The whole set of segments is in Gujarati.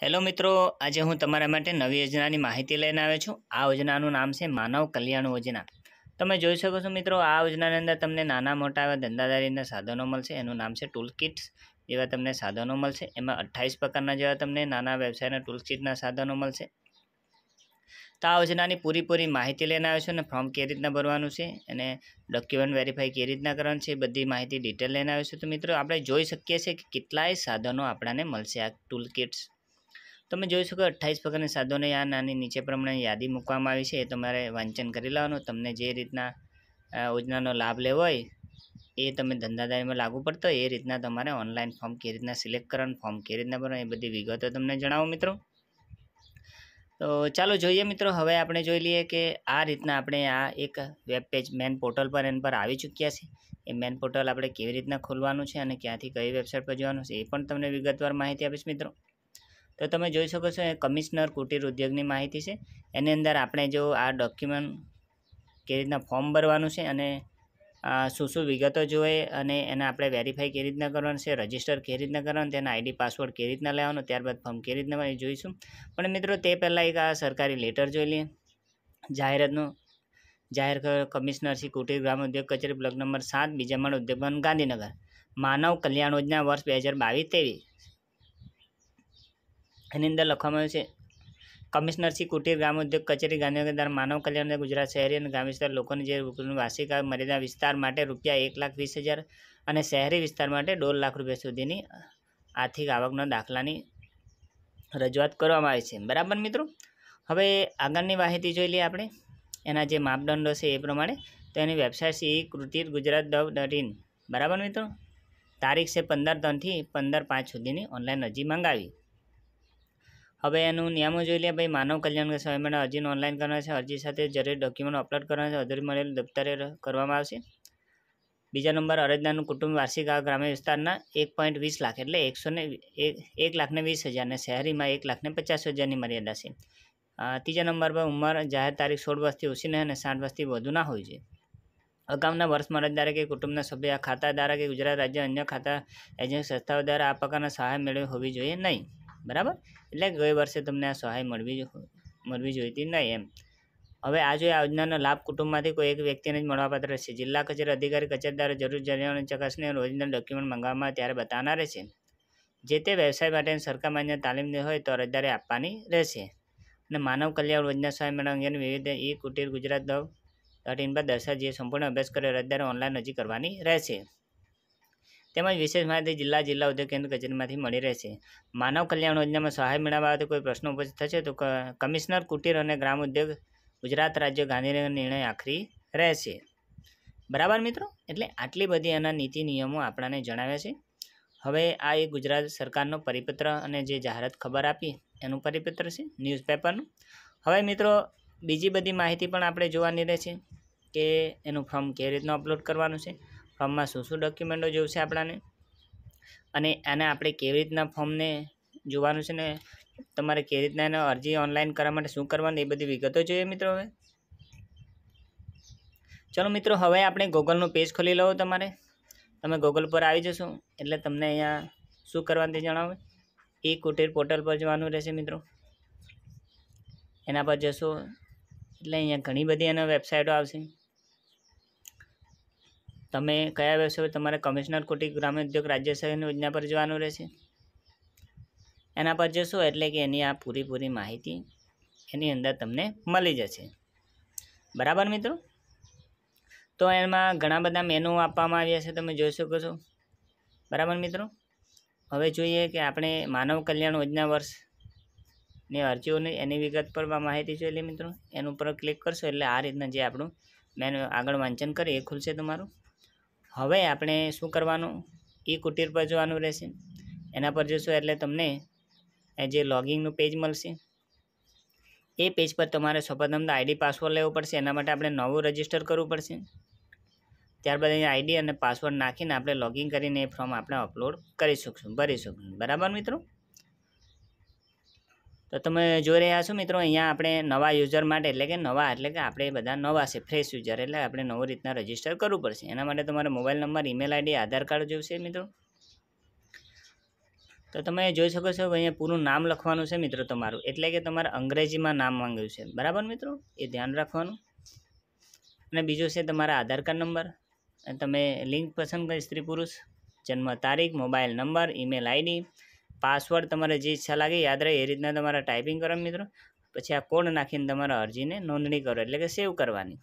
હેલો મિત્રો આજે હું તમારા માટે નવી યોજનાની માહિતી લઈને આવ્યો છું આ યોજનાનું નામ છે માનવ કલ્યાણ યોજના તમે જોઈ શકો છો મિત્રો આ યોજનાની અંદર તમને નાના મોટા એવા ધંધાદારીના સાધનો મળશે એનું નામ છે ટૂલ કિટ્સ જેવા તમને સાધનો મળશે એમાં અઠ્ઠાવીસ પ્રકારના જેવા તમને નાના વ્યવસાયના ટૂલ કિટના સાધનો મળશે તો આ યોજનાની પૂરીપૂરી માહિતી લઈને આવ્યો છું અને ફોર્મ કઈ રીતના ભરવાનું છે અને ડોક્યુમેન્ટ વેરીફાઈ કઈ રીતના કરવાનું છે બધી માહિતી ડિટેલ લઈને આવ્યો છું તો મિત્રો આપણે જોઈ શકીએ છીએ કે કેટલાય સાધનો આપણને મળશે આ ટૂલ કિટ્સ તમે જોઈ શકો અઠ્ઠાવીસ પ્રકારની સાધનોની આ નાની નીચે પ્રમાણે યાદી મૂકવામાં આવી છે એ તમારે વાંચન કરી લેવાનું તમને જે રીતના યોજનાનો લાભ લેવો હોય એ તમે ધંધાદારીમાં લાગુ પડતો એ રીતના તમારે ઓનલાઈન ફોર્મ કેવી રીતના સિલેક્ટ કરવાનું ફોર્મ કેવી રીતના ભરવાનું એ બધી વિગતો તમને જણાવો મિત્રો તો ચાલો જોઈએ મિત્રો હવે આપણે જોઈ લઈએ કે આ રીતના આપણે આ એક વેબ પેજ મેન પોર્ટલ પર એન પર આવી ચૂક્યા છે એ મેન પોર્ટલ આપણે કેવી રીતના ખોલવાનું છે અને ક્યાંથી કઈ વેબસાઇટ પર જવાનું છે એ પણ તમને વિગતવાર માહિતી આપીશ મિત્રો તો તમે જોઈ શકો છો એ કમિશનર કુટીર ઉદ્યોગની માહિતી છે એની અંદર આપણે જો આ ડોક્યુમેન્ટ કેવી રીતના ફોર્મ ભરવાનું છે અને શું શું વિગતો જોઈએ અને એને આપણે વેરીફાઈ કેવી રીતના કરવાનું છે રજિસ્ટર કેવી રીતના કરવાનું તેના આઈડી પાસવર્ડ કેવી રીતના લેવાનો ત્યારબાદ ફોર્મ કેવી રીતના જોઈશું પણ મિત્રો તે પહેલાં એક આ સરકારી લેટર જોઈ લઈએ જાહેરાતનું જાહેર કમિશનર શ્રી કુટીર ગ્રામ ઉદ્યોગ કચેરી બ્લોક નંબર સાત બીજા માળ ઉદ્યોગ ગાંધીનગર માનવ કલ્યાણ યોજના વર્ષ બે હજાર બાવીસ તેવીસ એની અંદર લખવામાં આવ્યું છે કમિશનર શ્રી કુટીર ગ્રામ ઉદ્યોગ કચેરી ગાંધીનગર માનવ કલ્યાણ અને ગુજરાત શહેરી અને ગ્રામ્ય લોકોને જે વાર્ષિક મર્યાદા વિસ્તાર માટે રૂપિયા એક લાખ વીસ હજાર અને શહેરી વિસ્તાર માટે દોઢ લાખ રૂપિયા સુધીની આર્થિક આવકના દાખલાની રજૂઆત કરવામાં આવી છે બરાબર મિત્રો હવે આગળની માહિતી જોઈ લઈએ આપણે એના જે માપદંડો છે એ પ્રમાણે તો એની વેબસાઇટ છે કૃતિર ગુજરાત ડવ ડોટ ઇન બરાબર મિત્રો તારીખ છે પંદર ત્રણથી પંદર પાંચ સુધીની ઓનલાઈન અરજી મંગાવી હવે એનું નિયમો જોઈ લે ભાઈ માનવ કલ્યાણ સહાયમાં અરજીને ઓનલાઈન કરવાના છે અરજી સાથે જરૂરી ડોક્યુમેન્ટ અપલોડ કરવાના છે અધર મળેલ દફતરે કરવામાં આવશે બીજા નંબર અરજદારનું કુટુંબ વાર્ષિક આ ગ્રામ્ય વિસ્તારના એક પોઈન્ટ વીસ લાખ એટલે એકસો ને એક લાખને વીસ હજાર અને શહેરીમાં એક લાખને પચાસ હજારની મર્યાદા છે ત્રીજા નંબર પર ઉંમર જાહેર તારીખ સોળ વર્ષથી નહીં અને સાઠ વર્ષથી વધુ ના હોય છે અગાઉના વર્ષમાં અરજદારે કે કુટુંબના સભ્ય ખાતા દ્વારા કે ગુજરાત રાજ્ય અન્ય ખાતા એજન્ટ સંસ્થાઓ દ્વારા આ પ્રકારના સહાય મેળવી હોવી જોઈએ નહીં બરાબર એટલે ગઈ વર્ષે તમને આ સહાય મળવી મળવી જોઈતી નહીં એમ હવે આ જોઈએ યોજનાનો લાભ કુટુંબમાંથી કોઈ એક વ્યક્તિને જ મળવાપાત્ર રહેશે જિલ્લા કચેરી અધિકારી કચેરીદારો જરૂર જરૂરિયાતની ચકાસણી રોજના ડોક્યુમેન્ટ મંગાવવામાં ત્યારે બતાવના રહેશે જે તે વ્યવસાય માટેની સરકાર માન્ય તાલીમ હોય તો અરજદારે આપવાની રહેશે અને માનવ કલ્યાણ યોજના સહાય મેળવવા અંગેની વિવિધ e Kutir Gujarat dot in પર દર્શાવ જે સંપૂર્ણ અભ્યાસ કરે અરજદારે ઓનલાઈન અરજી કરવાની રહેશે તેમજ વિશેષ માહિતી જિલ્લા જિલ્લા ઉદ્યોગ કેન્દ્ર કચેરીમાંથી મળી રહેશે માનવ કલ્યાણ યોજનામાં સહાય મેળવવા બાબતે કોઈ પ્રશ્નો ઉપસ્થિત થશે તો કમિશનર કુટીર અને ગ્રામ ઉદ્યોગ ગુજરાત રાજ્ય ગાંધીનગર નિર્ણય આખરી રહેશે બરાબર મિત્રો એટલે આટલી બધી એના નીતિ નિયમો આપણાને જણાવ્યા છે હવે આ એ ગુજરાત સરકારનો પરિપત્ર અને જે જાહેરાત ખબર આપી એનું પરિપત્ર છે ન્યૂઝપેપરનું હવે મિત્રો બીજી બધી માહિતી પણ આપણે જોવાની રહેશે કે એનું ફોર્મ કેવી રીતનું અપલોડ કરવાનું છે ફોર્મમાં શું શું ડોક્યુમેન્ટો જોઈશે આપણાને અને એને આપણે કેવી રીતના ફોર્મને જોવાનું છે ને તમારે કેવી રીતના એને અરજી ઓનલાઈન કરવા માટે શું કરવાનું એ બધી વિગતો જોઈએ મિત્રો હવે ચલો મિત્રો હવે આપણે ગૂગલનું પેજ ખોલી લઉં તમારે તમે ગૂગલ પર આવી જશો એટલે તમને અહીંયા શું કરવાનું જણાવે એ કુટીર પોર્ટલ પર જવાનું રહેશે મિત્રો એના પર જશો એટલે અહીંયા ઘણી બધી એના વેબસાઇટો આવશે તમે કયા વ્યવસાય તમારે કમિશનર કોટી ગ્રામ્ય ઉદ્યોગ રાજ્ય સહાયની યોજના પર જવાનું રહેશે એના પર જશો એટલે કે એની આ પૂરીપૂરી માહિતી એની અંદર તમને મળી જશે બરાબર મિત્રો તો એમાં ઘણા બધા મેનુ આપવામાં આવ્યા છે તમે જોઈ શકો છો બરાબર મિત્રો હવે જોઈએ કે આપણે માનવ કલ્યાણ યોજના વર્ષની અરજીઓને એની વિગત પર માહિતી જોઈએ મિત્રો એનું પર ક્લિક કરશો એટલે આ રીતના જે આપણું મેનુ આગળ વાંચન કરીએ એ ખુલશે તમારું હવે આપણે શું કરવાનું એ કુટીર પર જવાનું રહેશે એના પર જશો એટલે તમને જે લોગિંગનું પેજ મળશે એ પેજ પર તમારે સૌપ્રથમ આઈડી પાસવર્ડ લેવો પડશે એના માટે આપણે નવું રજીસ્ટર કરવું પડશે ત્યારબાદ અહીં આઈડી અને પાસવર્ડ નાખીને આપણે લોગિંગ કરીને એ ફોર્મ આપણે અપલોડ કરી શકશું ભરી શકશું બરાબર મિત્રો તો તમે જોઈ રહ્યા છો મિત્રો અહીંયા આપણે નવા યુઝર માટે એટલે કે નવા એટલે કે આપણે બધા નવા છે ફ્રેશ યુઝર એટલે આપણે નવો રીતના રજીસ્ટર કરવું પડશે એના માટે તમારે mobile number email ID Aadhaar card જોઈશે મિત્રો તો તમે જોઈ શકો છો અહીંયા પૂરું નામ લખવાનું છે મિત્રો તમારું એટલે કે તમારે અંગ્રેજીમાં નામ માંગ્યું છે બરાબર મિત્રો એ ધ્યાન રાખવાનું અને બીજું છે તમારા આધાર કાર્ડ નંબર અને તમે લિંક પસંદ કરી સ્ત્રી પુરુષ જન્મ તારીખ mobile number email ID password તમારે જે ઈચ્છા લાગે યાદ રહે એ રીતના તમારે ટાઈપિંગ કરો મિત્રો પછી આ કોડ નાખીને તમારા અરજીને નોંધણી કરો એટલે કે સેવ કરવાની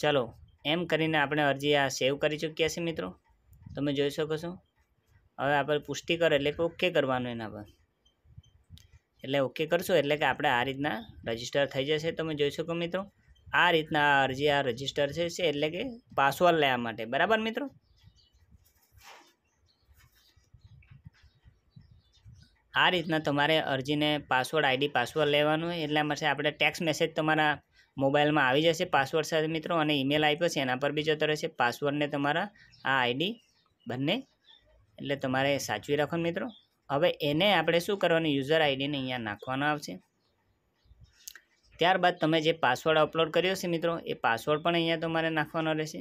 ચલો એમ કરીને આપણે અરજી આ સેવ કરી ચૂક્યા છે મિત્રો તમે જોઈ શકો છો હવે આપણે પુષ્ટિ કરો એટલે કે ઓકે કરવાનું એના પર એટલે ઓકે કરશો એટલે કે આપણે આ રીતના રજીસ્ટર થઈ જશે તમે જોઈ શકો મિત્રો આ રીતના અરજી આ રજીસ્ટર છે એટલે કે પાસવર્ડ લેવા માટે બરાબર મિત્રો આ રીતના તમારે અરજીને પાસવર્ડ આઈડી પાસવર્ડ લેવાનું હોય એટલા માટે આપણે ટેક્સ મેસેજ તમારા મોબાઈલમાં આવી જશે પાસવર્ડ સાથે મિત્રો અને ઈમેલ આપ્યો છે એના પર બી જતો રહેશે પાસવર્ડને તમારા આ આઈડી બંને એટલે તમારે સાચવી રાખવાનું મિત્રો હવે એને આપણે શું કરવાનું યુઝર આઈડીને અહીંયા નાખવાનો આવશે ત્યારબાદ તમે જે પાસવર્ડ અપલોડ કર્યો છે મિત્રો એ પાસવર્ડ પણ અહીંયા તમારે નાખવાનો રહેશે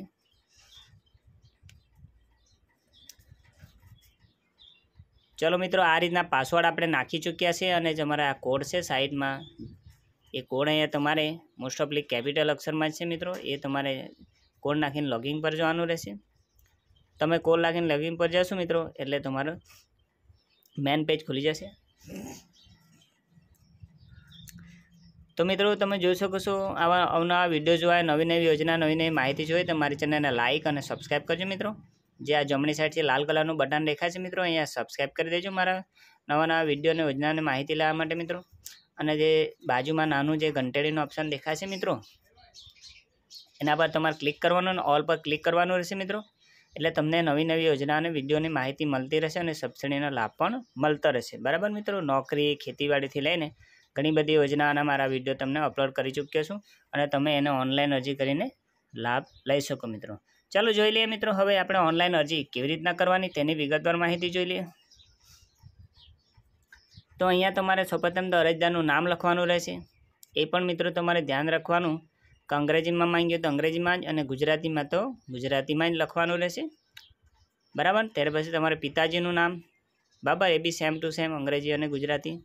ચલો મિત્રો આ રીતના પાસવર્ડ આપણે નાખી ચૂક્યા છે અને તમારા આ કોડ છે સાઇડમાં એ કોડ અહીંયા તમારે મોસ્ટ ઓફલી કેપિટલ અક્ષરમાં છે મિત્રો એ તમારે કોડ નાખીને લોગિંગ પર જવાનું રહેશે તમે કોડ નાખીને લોગિંગ પર જશો મિત્રો એટલે તમારો મેન પેજ ખુલી જશે તો મિત્રો તમે જોઈ શકો છો આવા અવનવા વિડીયો જોવા નવી નવી યોજના નવી નવી માહિતી જોઈએ તમારી ચેનલને લાઇક અને સબસ્ક્રાઈબ કરજો મિત્રો જે આ જમણી સાઈડથી લાલ કલરનું બટન દેખાય છે મિત્રો અહીંયા સબસ્ક્રાઈબ કરી દેજો મારા નવા નવા વિડીયો અને યોજનાની માહિતી લેવા માટે મિત્રો અને જે બાજુમાં નાનું જે ઘંટેડીનું ઓપ્શન દેખાશે મિત્રો એના પર તમારે ક્લિક કરવાનું અને ઓલ પર ક્લિક કરવાનું રહેશે મિત્રો એટલે તમને નવી નવી યોજના અને વિડીયોની માહિતી મળતી રહેશે અને સબસિડીનો લાભ પણ મળતો રહેશે બરાબર મિત્રો નોકરી ખેતીવાડીથી લઈને ઘણી બધી યોજનાના મારા વિડીયો તમને અપલોડ કરી ચૂક્યો છું અને તમે એને ઓનલાઈન અરજી કરીને લાભ લઈ શકો મિત્રો ચાલો જોઈ લઈએ મિત્રો હવે આપણે ઓનલાઈન અરજી કેવી રીતના કરવાની તેની વિગતવાર માહિતી જોઈ લઈએ તો અહીંયા તમારે સૌપ્રથમ તો અરજદારનું નામ લખવાનું રહેશે એ પણ મિત્રો તમારે ધ્યાન રાખવાનું કે અંગ્રેજીમાં માંગ્યો તો અંગ્રેજીમાં જ અને ગુજરાતીમાં તો ગુજરાતીમાં જ લખવાનું રહેશે બરાબર ત્યાર પછી તમારે પિતાજીનું નામ બરાબર A B same to same અંગ્રેજી અને ગુજરાતી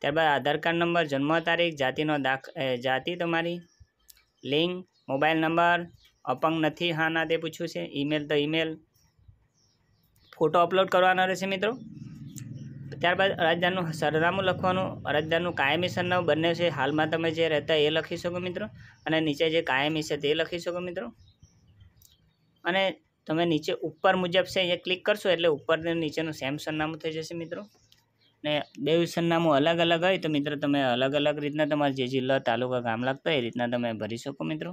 ત્યારબાદ આધાર કાર્ડ નંબર જન્મ તારીખ જાતિનો દાખ જાતિ તમારી લિંગ મોબાઈલ નંબર અપંગ નથી હા ના તે પૂછ્યું છે ઈમેલ તો ઈમેલ ફોટો અપલોડ કરવાનો રહેશે મિત્રો ત્યારબાદ અરજદારનું સરનામું લખવાનું અરજદારનું કાયમી સરનામું બંને છે હાલમાં તમે જે રહેતા એ લખી શકો મિત્રો અને નીચે જે કાયમી છે તે લખી શકો મિત્રો અને તમે નીચે ઉપર મુજબ છે અહીંયા ક્લિક કરશો એટલે ઉપરને નીચેનું સેમ સરનામું થઈ જશે મિત્રો ને બે સરનામું અલગ અલગ હોય તો મિત્રો તમે અલગ અલગ રીતના તમારે જે જિલ્લા તાલુકા ગામ લાગતા એ રીતના તમે ભરી શકો મિત્રો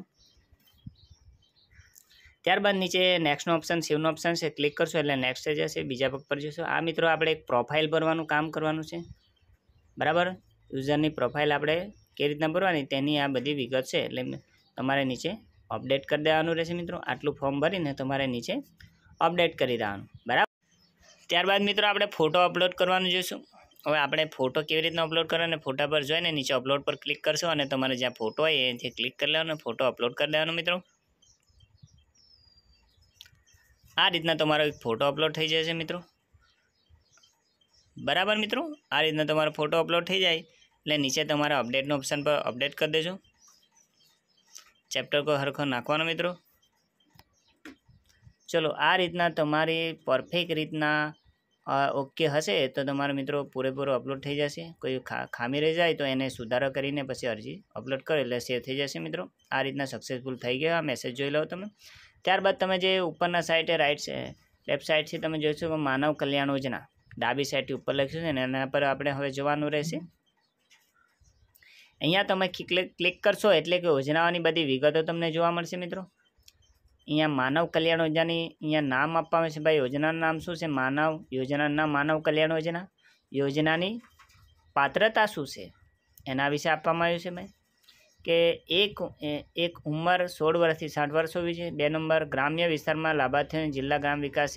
ત્યારબાદ નીચે નેક્સ્ટનો ઓપ્શન સેવનો ઓપ્શન છે ક્લિક કરશો એટલે નેક્સ્ટ જશે બીજા પગ પર જશો આ મિત્રો આપણે એક પ્રોફાઇલ ભરવાનું કામ કરવાનું છે બરાબર યુઝરની પ્રોફાઇલ આપણે કેવી રીતના ભરવાની તેની આ બધી વિગત છે એટલે તમારે નીચે અપડેટ કરી દેવાનું રહેશે મિત્રો આટલું ફોર્મ ભરીને તમારે નીચે અપડેટ કરી દેવાનું બરાબર ત્યારબાદ મિત્રો આપણે ફોટો અપલોડ કરવાનું જોઈશું હવે આપણે ફોટો કેવી રીતના અપલોડ કરવાનો ફોટા પર જોઈને નીચે અપલોડ પર ક્લિક કરશો અને તમારે જ્યાં ફોટો હોય એથી ક્લિક કરી લેવાનો ફોટો અપલોડ કરી દેવાનો મિત્રો આ રીતના તમારો એક ફોટો અપલોડ થઈ જશે મિત્રો બરાબર મિત્રો આ રીતના તમારો ફોટો અપલોડ થઈ જાય એટલે નીચે તમારા અપડેટનો ઓપ્શન પર અપડેટ કરી દેજો ચેપ્ટર કોઈ હરખો નાખવાનો મિત્રો ચલો આ રીતના તમારી પરફેક્ટ રીતના ઓકે હશે તો તમારો મિત્રો પૂરેપૂરો અપલોડ થઈ જશે કોઈ ખામી રહી જાય તો એને સુધારો કરીને પછી અરજી અપલોડ કરો એટલે સેવ થઈ જશે મિત્રો આ રીતના સક્સેસફુલ થઈ ગયો આ મેસેજ જોઈ લો તમે ત્યારબાદ તમે જે ઉપરના સાઈડે રાઈટ લેફ્ટ સાઇડથી તમે જોઈશો કે માનવ કલ્યાણ યોજના ડાબી સાઈડથી ઉપર લખ્યું છે ને એના પર આપણે હવે જોવાનું રહેશે અહીંયા તમે ક્લિક કરશો એટલે કે યોજનાઓની બધી વિગતો તમને જોવા મળશે મિત્રો અહીંયા માનવ કલ્યાણ યોજનાની અહીંયા નામ આપવામાં છે ભાઈ યોજનાનું નામ શું છે માનવ યોજનાના માનવ કલ્યાણ યોજના યોજનાની પાત્રતા શું છે એના વિશે આપવામાં આવ્યું છે ભાઈ કે એક એક ઉંમર સોળ વર્ષથી સાઠ વર્ષ હોવી જોઈએ બે નંબર ગ્રામ્ય વિસ્તારમાં લાભાર્થીઓને જિલ્લા ગ્રામ વિકાસ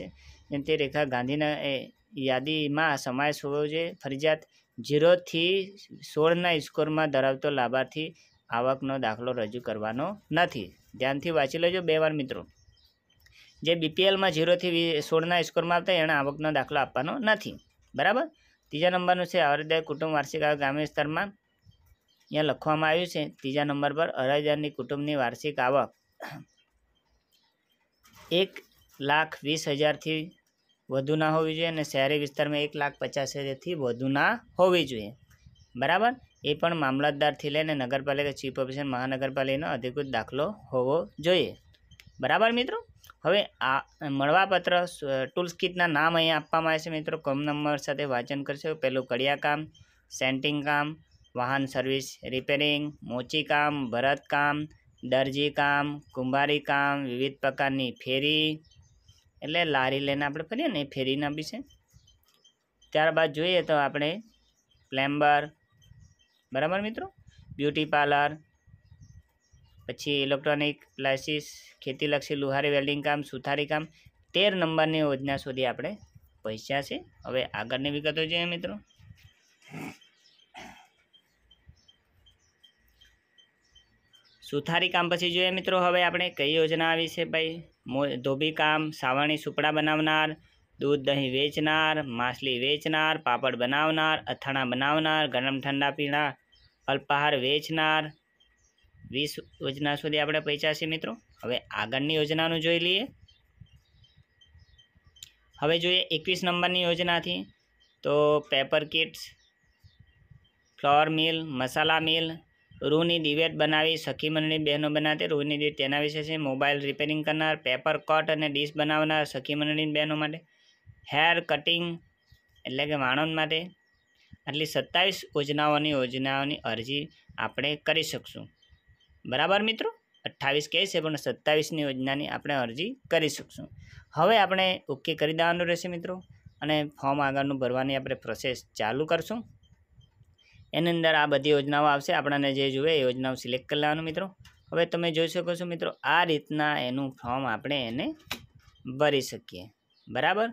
તે રેખા ગાંધીના યાદીમાં સમાવેશ હોવો જોઈએ ફરજિયાત ઝીરોથી સોળના સ્કોરમાં ધરાવતો લાભાર્થી આવકનો દાખલો રજૂ કરવાનો નથી ધ્યાનથી વાંચી લેજો બે વાર મિત્રો જે બીપીએલમાં ઝીરોથી સોળના સ્કોરમાં આવતા એણે આવકનો દાખલો આપવાનો નથી બરાબર ત્રીજા નંબરનું છે આવરદાય કુટુંબ વાર્ષિક આવક ગ્રામ્ય વિસ્તારમાં અહીંયા લખવામાં આવ્યું છે ત્રીજા નંબર પર અરજદારની કુટુંબની વાર્ષિક આવક એક લાખ વીસ હજારથી વધુ ના હોવી જોઈએ અને શહેરી વિસ્તારમાં એક લાખ પચાસ હજારથી વધુ ના હોવી જોઈએ બરાબર એ પણ મામલતદારથી લઈને નગરપાલિકા ચીફ ઓફિસર મહાનગરપાલિકાનો અધિકૃત દાખલો હોવો જોઈએ બરાબર મિત્રો હવે આ મળવાપત્ર ટૂલ્સ કિટના નામ અહીંયા આપવામાં આવે છે મિત્રો કમ નંબર સાથે વાંચન કરશે પહેલું કડિયા કામ સેન્ટિંગ કામ વાહન સર્વિસ રિપેરિંગ મોચીકામ ભરતકામ દરજીકામ કુંભારીકામ વિવિધ પ્રકારની ફેરી એટલે લારી લઈને આપણે ફરીએ ને ફેરીના વિશે ત્યારબાદ જોઈએ તો આપણે પ્લેમ્બર બરાબર મિત્રો બ્યુટી પાર્લર પછી ઇલેક્ટ્રોનિક પ્લાસીસ ખેતીલક્ષી લુહારી વેલ્ડિંગ કામ સુથારી કામ તેર નંબરની યોજના સુધી આપણે પહોંચ્યા છીએ હવે આગળની વિગતો જોઈએ મિત્રો સુથારી કામ પછી જોઈએ મિત્રો હવે આપણે કઈ યોજના આવી છે ભાઈ ધોબી કામ સાવરણી સુપડા બનાવનાર દૂધ દહીં વેચનાર માછલી વેચનાર પાપડ બનાવનાર અથાણા બનાવનાર ગરમ ઠંડા પીણા અલ્પાહાર વેચનાર વીસ યોજના સુધી આપણે પૈસા છે મિત્રો હવે આગળની યોજનાનું જોઈ લઈએ હવે જોઈએ એકવીસ નંબરની યોજનાથી તો પેપર કિટ્સ ફ્લોર મિલ મસાલા મિલ રૂની ડિબેટ બનાવી સખી મંડળી બહેનો બનાવતી રૂની ડિબેટ તેના વિશે છે મોબાઈલ રિપેરિંગ કરનાર પેપર કટ અને ડીશ બનાવનાર સખી મંડળીની બહેનો માટે હેર કટિંગ એટલે કે માણસ માટે આટલી સત્તાવીસ યોજનાઓની યોજનાઓની અરજી આપણે કરી શકશું બરાબર મિત્રો અઠ્ઠાવીસ કહે છે પણ સત્તાવીસની યોજનાની આપણે અરજી કરી શકશું હવે આપણે ઓકે કરી દેવાનું રહેશે મિત્રો અને ફોર્મ આગળનું ભરવાની આપણે પ્રોસેસ ચાલુ કરશું એની અંદર આ બધી યોજનાઓ આવશે આપણને જે જોઈએ એ યોજનાઓ સિલેક્ટ કરી લેવાનું મિત્રો હવે તમે જોઈ શકો છો મિત્રો આ રીતના એનું ફોર્મ આપણે એને ભરી શકીએ બરાબર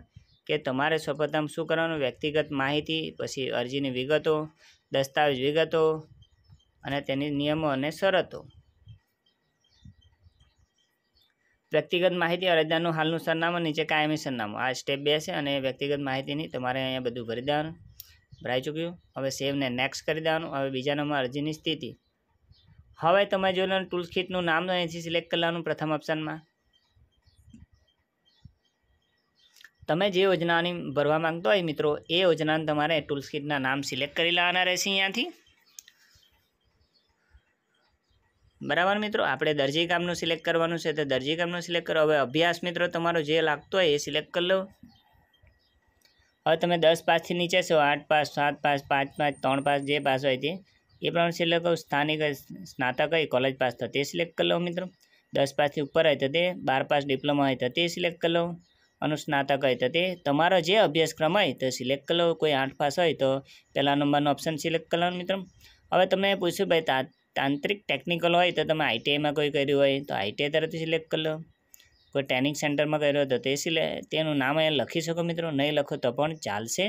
કે તમારે સૌપ્રથમ શું કરવાનું વ્યક્તિગત માહિતી પછી અરજીની વિગતો દસ્તાવેજ વિગતો અને તેની નિયમો અને શરતો વ્યક્તિગત માહિતી અરજદારનું હાલનું સરનામું નીચે કાયમી સરનામું આ સ્ટેપ બે છે અને વ્યક્તિગત માહિતીની તમારે અહીંયા બધું ભરી દેવાનું ભરાઈ ચૂક્યું હવે સેવને નેક્સ્ટ કરી દેવાનું હવે બીજા નંબર અરજીની સ્થિતિ હવે તમે જોઈ લો ટૂલ્સ કીટનું નામ અહીંથી સિલેક્ટ કરી લેવાનું પ્રથમ ઓપ્શનમાં તમે જે યોજનાની ભરવા માંગતા હોય મિત્રો એ યોજનાને તમારે ટૂલ્સ કીટના નામ સિલેક્ટ કરી લેવાના રહેશે અહીંયાથી બરાબર મિત્રો આપણે દરજી કામનું સિલેક્ટ કરવાનું છે તો દરજી કામનું સિલેક્ટ કરો હવે અભ્યાસ મિત્રો તમારો જે લાગતો હોય એ સિલેક્ટ કરી લો હવે તમે દસ પાસથી નીચે છો આઠ પાસ સાત પાસ પાંચ પાસ ત્રણ પાસ જે પાસ હોય તે એ પ્રમાણે સિલેક્ટ કરો સ્થાનિક સ્નાતક હોય કોલેજ પાસ તો તે સિલેક્ટ કરી લો મિત્રો દસ પાસથી ઉપર હોય તો તે બાર પાસ ડિપ્લોમા હોય તો તે સિલેક્ટ કરી લો અનુસ્નાતક હોય તો તે તમારો જે અભ્યાસક્રમ હોય તો સિલેક્ટ કરી લો કોઈ આઠ પાસ હોય તો પહેલા નંબરનો ઓપ્શન સિલેક્ટ કરવાનો મિત્રો હવે તમે પૂછ્યું ભાઈ તાંત્રિક ટેકનિકલ હોય તો તમે આઈટીઆઈમાં કોઈ કર્યું હોય તો આઈટીઆઈ તરફથી સિલેક્ટ કરી લો કોઈ ટ્રેનિંગ સેન્ટરમાં કર્યો હતો તે સિલે તેનું નામ અહીંયા લખી શકો મિત્રો નહીં લખો તો પણ ચાલશે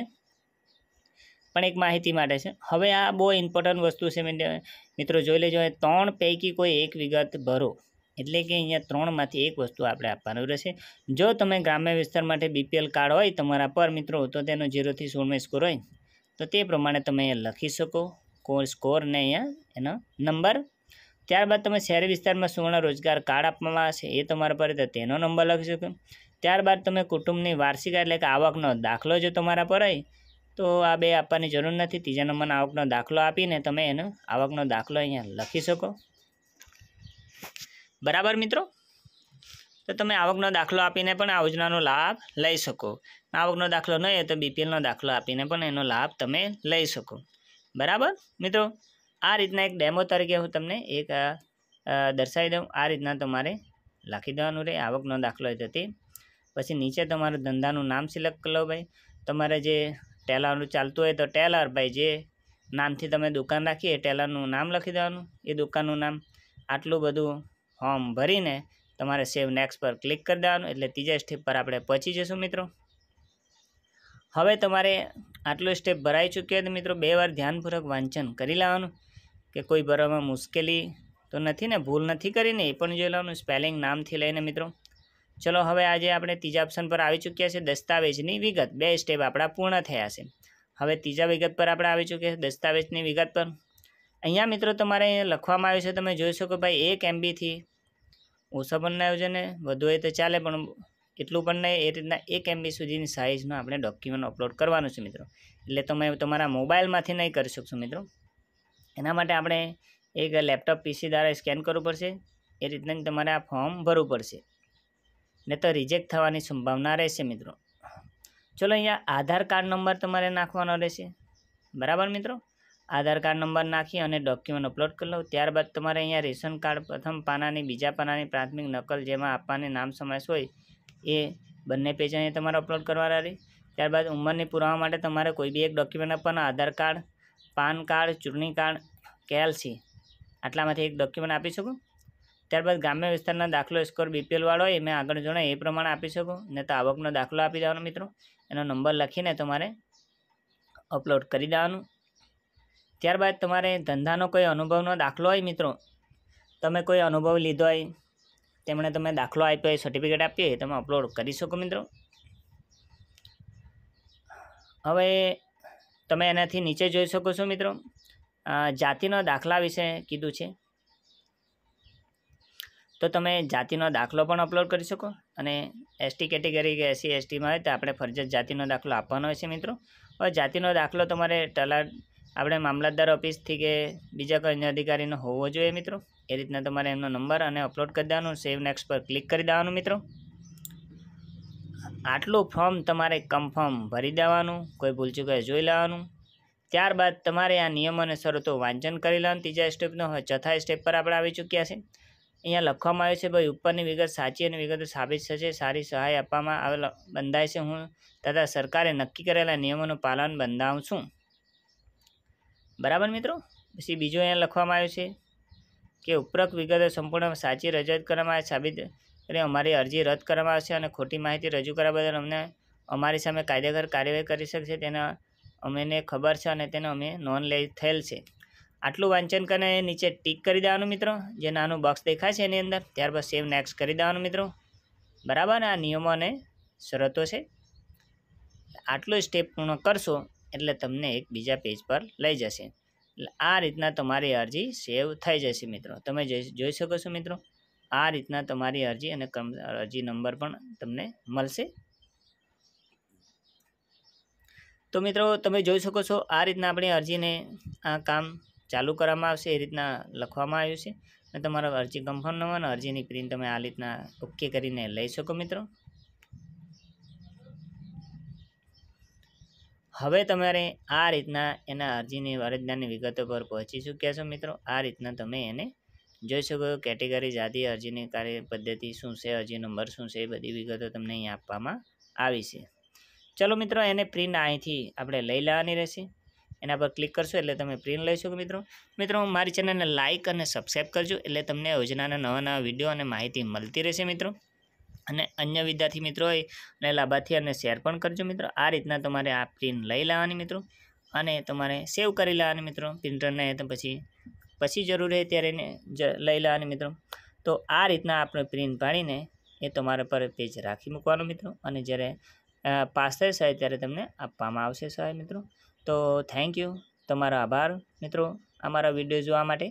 પણ એક માહિતી માટે છે હવે આ બહુ ઇમ્પોર્ટન્ટ વસ્તુ છે મિત્રો જોઈ લેજો ત્રણ પૈકી કોઈ એક વિગત ભરો એટલે કે અહીંયા ત્રણમાંથી એક વસ્તુ આપણે આપવાનું રહેશે જો તમે ગ્રામ્ય વિસ્તાર માટે બીપીએલ કાર્ડ હોય તમારા પર મિત્રો તો તેનો ઝીરોથી સોળનો સ્કોર હોય તો તે પ્રમાણે તમે અહીંયા લખી શકો કોર સ્કોરને અહીંયા એનો નંબર ત્યારબાદ તમે શહેરી વિસ્તારમાં સુવર્ણ રોજગાર કાર્ડ આપવામાં આવશે એ તમારા પર તો તેનો નંબર લખી શકો ત્યારબાદ તમે કુટુંબની વાર્ષિક એટલે કે આવકનો દાખલો જો તમારા પર હોય તો આ બે આપવાની જરૂર નથી ત્રીજા નંબરના આવકનો દાખલો આપીને તમે એનો આવકનો દાખલો અહીંયા લખી શકો બરાબર મિત્રો તો તમે આવકનો દાખલો આપીને પણ આ યોજનાનો લાભ લઈ શકો આવકનો દાખલો ન હોય તો બીપીએલનો દાખલો આપીને પણ એનો લાભ તમે લઈ શકો બરાબર મિત્રો આ રીતના એક ડેમો તરીકે હું તમને એક દર્શાવી દઉં આ રીતના તમારે લખી દેવાનું રહે આવકનો દાખલો જ હતી પછી નીચે તમારું ધંધાનું નામ સિલેક્ટ કરો ભાઈ તમારે જે ટેલરનું ચાલતું હોય તો ટેલર ભાઈ જે નામથી તમે દુકાન રાખીએ ટેલરનું નામ લખી દેવાનું એ દુકાનનું નામ આટલું બધું ફોર્મ ભરીને તમારે સેવ નેક્સ્ટ પર ક્લિક કરી દેવાનું એટલે ત્રીજા સ્ટેપ પર આપણે પહોંચી જઈશું મિત્રો હવે તમારે આટલો સ્ટેપ ભરાઈ ચૂક્યો તો મિત્રો બે વાર ધ્યાનપૂર્વક વાંચન કરી લેવાનું કે કોઈ ભરવામાં મુશ્કેલી તો નથી ને ભૂલ નથી કરીને એ પણ જોઈ લેવાનું સ્પેલિંગ નામથી લઈને મિત્રો ચલો હવે આજે આપણે ત્રીજા ઓપ્શન પર આવી ચૂક્યા છે દસ્તાવેજની વિગત બે સ્ટેપ આપણા પૂર્ણ થયા છે હવે ત્રીજા વિગત પર આપણે આવી ચૂક્યા છે દસ્તાવેજની વિગત પર અહીંયા મિત્રો તમારે અહીંયા લખવામાં આવ્યું છે તમે જોઈ શકો ભાઈ એક એમબીથી ઓછો પણ ના ને વધુ એ તો ચાલે પણ એટલું પણ નહીં એ રીતના એક એમબી સુધીની સાઇઝનું આપણે ડોક્યુમેન્ટ અપલોડ કરવાનું છે મિત્રો એટલે તમે તમારા મોબાઈલમાંથી નહીં કરી શકશો મિત્રો એના માટે આપણે એક લેપટોપ પીસી દ્વારા સ્કેન કરવું પડશે એ રીતના તમારે આ ફોર્મ ભરવું પડશે ને તો રિજેક્ટ થવાની સંભાવના રહેશે મિત્રો ચલો અહીંયા આધાર કાર્ડ નંબર તમારે નાખવાનો રહેશે બરાબર મિત્રો આધાર કાર્ડ નંબર નાખી અને ડોક્યુમેન્ટ અપલોડ કરી લઉં ત્યારબાદ તમારે અહીંયા રેશન કાર્ડ પ્રથમ પાનાની બીજા પાનાની પ્રાથમિક નકલ જેમાં આપવાની નામ સમાવેશ હોય એ બંને પેજ અહીંયા તમારે અપલોડ કરવાના રહી ત્યારબાદ ઉંમરની પુરાવા માટે તમારે કોઈ બી એક ડોક્યુમેન્ટ આપવાના આધાર કાર્ડ પાન કાર્ડ ચૂંટણી કાર્ડ કેએલસી આટલામાંથી એક ડોક્યુમેન્ટ આપી શકું ત્યારબાદ ગ્રામ્ય વિસ્તારના દાખલો સ્કોર બીપીએલવાળો હોય મેં આગળ જણાય એ પ્રમાણે આપી શકું ને તો આવકનો દાખલો આપી દેવાનો મિત્રો એનો નંબર લખીને તમારે અપલોડ કરી દેવાનું ત્યારબાદ તમારે ધંધાનો કોઈ અનુભવનો દાખલો હોય મિત્રો તમે કોઈ અનુભવ લીધો હોય તેમણે તમે દાખલો આપ્યો હોય સર્ટિફિકેટ આપ્યું હોય તમે અપલોડ કરી શકો મિત્રો હવે તમે એનાથી નીચે જોઈ શકો છો મિત્રો જાતિનો દાખલા વિશે કીધું છે તો તમે જાતિનો દાખલો પણ અપલોડ કરી શકો અને એસટી કેટેગરી કે એસસી એસટીમાં હોય તો આપણે ફરજિયાત જાતિનો દાખલો આપવાનો હોય છે મિત્રો હવે જાતિનો દાખલો તમારે તલાટ આપણે મામલતદાર ઓફિસથી કે બીજા કોઈ અધિકારીનો હોવો જોઈએ મિત્રો એ રીતના તમારે એમનો નંબર અને અપલોડ કરી દેવાનો સેવ નેક્સ્ટ પર ક્લિક કરી દેવાનું મિત્રો આટલું ફોર્મ તમારે કન્ફર્મ ભરી દેવાનું કોઈ ભૂલચૂકાય જોઈ લેવાનું ત્યારબાદ તમારે આ નિયમ અને શરતો વાંચન કરી લેવાનું ત્રીજા સ્ટેપનો હવે ચોથા સ્ટેપ પર આપણે આવી ચૂક્યા છે અહીંયા લખવામાં આવ્યું છે ભાઈ ઉપરની વિગત સાચી અને વિગતો સાબિત થશે સારી સહાય આપવામાં આવેલ બંધાય છે હું તથા સરકારે નક્કી કરેલા નિયમોનું પાલન બંધાવું છું બરાબર મિત્રો પછી બીજું અહીંયા લખવામાં આવ્યું છે કે ઉપરોક્ત વિગતો સંપૂર્ણ સાચી રજૂઆત કરવામાં આવે સાબિત અરે અમારી અરજી રદ કરવામાં આવશે અને ખોટી માહિતી રજૂ કરવા બદલ અમને અમારી સામે કાયદેસર કાર્યવાહી કરી શકશે તેના અમને ખબર છે અને તેને અમે નોંધ લઈ થયેલ છે આટલું વાંચન કરીને એ નીચે ટીક કરી દેવાનું મિત્રો જે નાનું બોક્સ દેખાય છે એની અંદર ત્યારબાદ સેવ નેક્સ કરી દેવાનું મિત્રો બરાબર આ નિયમો અને શરતો છે આટલું સ્ટેપ પૂર્ણ કરશો એટલે તમને એક બીજા પેજ પર લઈ જશે આ રીતના તમારી અરજી સેવ થઈ જશે મિત્રો તમે જોઈ શકો છો મિત્રો આ રીતના તમારી અરજી અને અરજી નંબર પણ તમને મળશે તો મિત્રો તમે જોઈ શકો છો આ રીતના આપણી અરજીને આ કામ ચાલુ કરવામાં આવશે એ રીતના લખવામાં આવ્યું છે અને તમારો અરજી કન્ફર્મ નવાનો અરજીની પ્રિન્ટ તમે આ રીતના ઓકે કરીને લઈ શકો મિત્રો હવે તમારે આ રીતના એના અરજીની અરજદારની વિગતો પર પહોંચી શક્યા છો મિત્રો આ રીતના તમે એને જોઈ શકો કેટેગરી જાતિ અરજીની કાર્ય પદ્ધતિ શું છે અરજી નંબર શું છે એ બધી વિગતો તમને અહીં આપવામાં આવી છે ચલો મિત્રો એને પ્રિન્ટ અહીંથી આપણે લઈ લેવાની રહેશે એના પર ક્લિક કરશો એટલે તમે પ્રિન્ટ લઈ શકો મિત્રો મિત્રો મારી ચેનલને લાઇક અને સબસ્ક્રાઈબ કરજો એટલે તમને યોજનાના નવા નવા વિડીયો અને માહિતી મળતી રહેશે મિત્રો અને અન્ય વિદ્યાર્થી મિત્રોએ અને લાભાર્થી અને શેર પણ કરજો મિત્રો આ રીતના તમારે આ પ્રિન્ટ લઈ લેવાની મિત્રો અને તમારે સેવ કરી લેવાની મિત્રો પ્રિન્ટરને પછી પછી જરૂર હોય ત્યારે એને લઈ લેવાની મિત્રો તો આ રીતના આપણે પ્રિન્ટ પાડીને એ તમારા પર પેજ રાખી મૂકવાનો મિત્રો અને જ્યારે પાસ થઈ સહાય ત્યારે તમને આપવામાં આવશે સહાય મિત્રો તો થેન્ક યુ તમારો આભાર મિત્રો અમારા વિડીયો જોવા માટે